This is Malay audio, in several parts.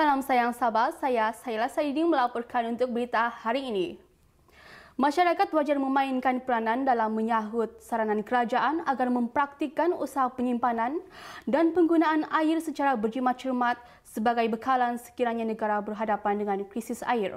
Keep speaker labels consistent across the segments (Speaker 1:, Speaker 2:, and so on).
Speaker 1: Salam sayang Sabah, saya Saila Saidin melaporkan untuk berita hari ini. Masyarakat wajar memainkan peranan dalam menyahut saranan kerajaan agar mempraktikkan usaha penyimpanan dan penggunaan air secara berjimat cermat sebagai bekalan sekiranya negara berhadapan dengan krisis air.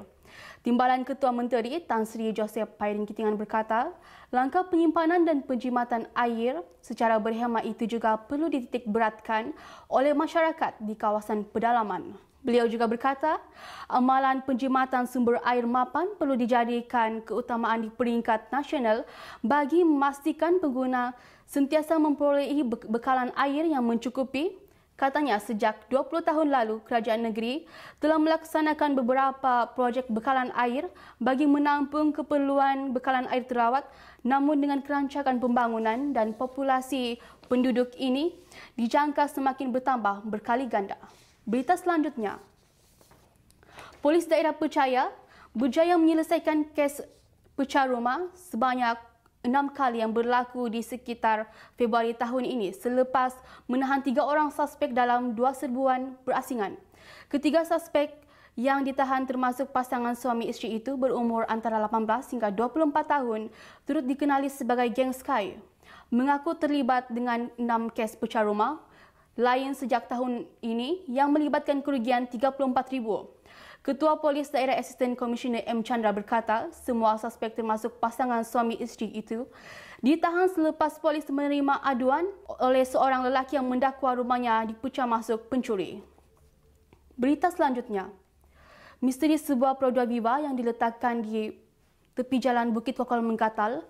Speaker 1: Timbalan Ketua Menteri Tan Sri Joseph Pairing Kitingan berkata, langkah penyimpanan dan penjimatan air secara berhemat itu juga perlu dititik beratkan oleh masyarakat di kawasan pedalaman. Beliau juga berkata, amalan penjimatan sumber air mapan perlu dijadikan keutamaan di peringkat nasional bagi memastikan pengguna sentiasa memperolehi bekalan air yang mencukupi Katanya sejak 20 tahun lalu kerajaan negeri telah melaksanakan beberapa projek bekalan air bagi menampung keperluan bekalan air terawat namun dengan kerancakan pembangunan dan populasi penduduk ini dijangka semakin bertambah berkali ganda. Berita selanjutnya. Polis daerah percaya berjaya menyelesaikan kes pecah rumah sebanyak enam kali yang berlaku di sekitar Februari tahun ini selepas menahan tiga orang suspek dalam dua serbuan berasingan. Ketiga suspek yang ditahan termasuk pasangan suami isteri itu berumur antara 18 hingga 24 tahun turut dikenali sebagai geng Sky. Mengaku terlibat dengan enam kes pecah rumah lain sejak tahun ini yang melibatkan kerugian 34 ribu. Ketua Polis Daerah Asisten Komisioner M. Chandra berkata, semua suspek termasuk pasangan suami isteri itu ditahan selepas polis menerima aduan oleh seorang lelaki yang mendakwa rumahnya dipecah masuk pencuri. Berita selanjutnya, misteri sebuah produk viva yang diletakkan di tepi jalan Bukit Wakal mengkatal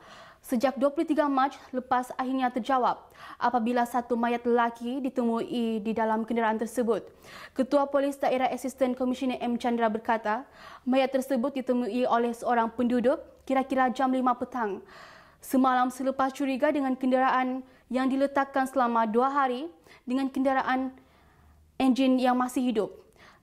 Speaker 1: sejak 23 Mac lepas akhirnya terjawab apabila satu mayat lelaki ditemui di dalam kenderaan tersebut. Ketua Polis Daerah Asisten Komisioner M. Chandra berkata, mayat tersebut ditemui oleh seorang penduduk kira-kira jam 5 petang. Semalam selepas curiga dengan kenderaan yang diletakkan selama dua hari dengan kenderaan enjin yang masih hidup.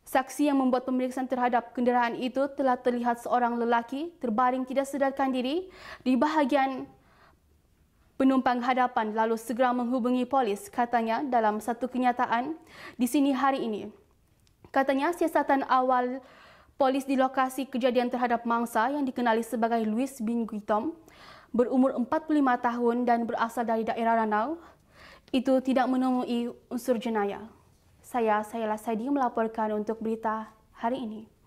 Speaker 1: Saksi yang membuat pemeriksaan terhadap kenderaan itu telah terlihat seorang lelaki terbaring tidak sedarkan diri di bahagian penumpang hadapan lalu segera menghubungi polis katanya dalam satu kenyataan di sini hari ini. Katanya siasatan awal polis di lokasi kejadian terhadap mangsa yang dikenali sebagai Louis Bin Guitom berumur 45 tahun dan berasal dari daerah Ranau itu tidak menemui unsur jenayah. Saya Sayla Saidi melaporkan untuk berita hari ini.